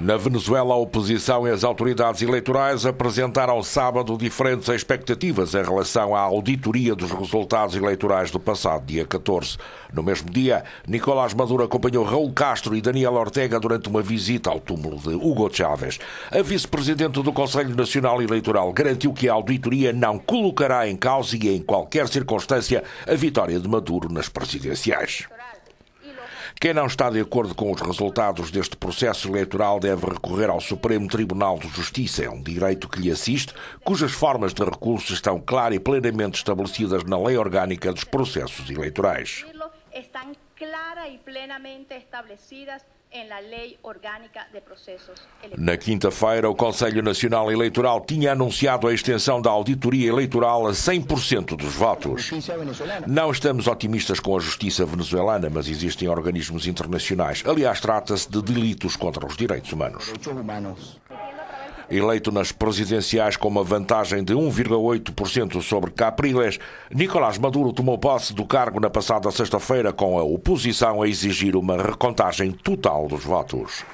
Na Venezuela, a oposição e as autoridades eleitorais apresentaram sábado diferentes expectativas em relação à auditoria dos resultados eleitorais do passado dia 14. No mesmo dia, Nicolás Maduro acompanhou Raul Castro e Daniel Ortega durante uma visita ao túmulo de Hugo Chávez. A vice-presidente do Conselho Nacional Eleitoral garantiu que a auditoria não colocará em causa e em qualquer circunstância a vitória de Maduro nas presidenciais. Quem não está de acordo com os resultados deste processo eleitoral deve recorrer ao Supremo Tribunal de Justiça. É um direito que lhe assiste, cujas formas de recurso estão clara e plenamente estabelecidas na Lei Orgânica dos Processos Eleitorais. Estão e plenamente estabelecidas na quinta-feira, o Conselho Nacional Eleitoral tinha anunciado a extensão da auditoria eleitoral a 100% dos votos. Não estamos otimistas com a justiça venezuelana, mas existem organismos internacionais. Aliás, trata-se de delitos contra os direitos humanos eleito nas presidenciais com uma vantagem de 1,8% sobre Capriles, Nicolás Maduro tomou posse do cargo na passada sexta-feira com a oposição a exigir uma recontagem total dos votos.